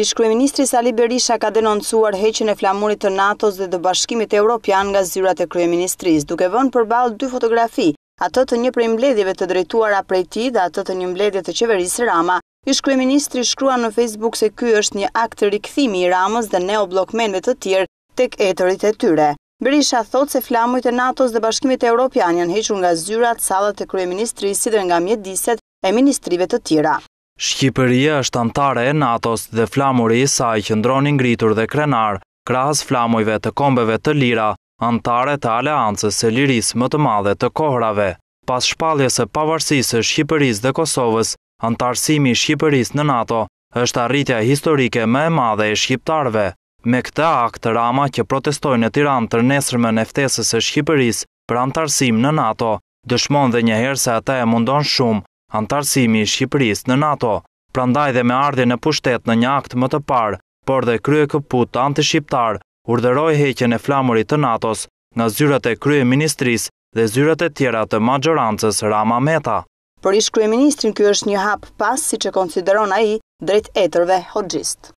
Ish kryeministri Sali Berisha ka denoncuar heqjen e flamurit të NATO-s dhe të Bashkimit Evropian nga zyrat e kryeministrisë, duke vënë përballë dy fotografi, atë të një prej mbledhjeve të drejtuara prej tij dhe atë të një mbledhje të qeverisë Rama. Ish kryeministri shkrua në Facebook se ky është një akt rikthimi i Ramës dhe neoblokmenve të tjerë tek etërit e tyre. Berisha thot se flamurit e NATO-s dhe Bashkimit Evropian janë hequr nga zyrat, sallat e kryeministrisë si dhe nga mjediset e ministrive të tjera. Shqipëria është antare e NATO-s dhe flamuri i saj që ndroni ngritur dhe krenar, krahas flamujve të kombeve të lira, antare të aleancës e liris më të madhe të kohrave. Pas shpaljes e pavarësisë e Shqipëris dhe Kosovës, antarësimi Shqipëris në NATO është arritja historike më e madhe e Shqiptarve. Me këtë akt, rama që protestojnë e tiran të rnesrme në eftesës e Shqipëris për antarësim në NATO, dëshmon dhe njëherë se ata e mundon shumë antarësimi i Shqipëris në NATO, prandaj dhe me ardhe në pushtet në një akt më të parë, por dhe krye këput të antishqiptar urderoj heqen e flamurit të NATO-s nga zyrat e krye ministris dhe zyrat e tjera të majorancës Rama Meta. Por ish krye ministrin kjo është një hap pas si që konsideron a i drejt etërve hodgjist.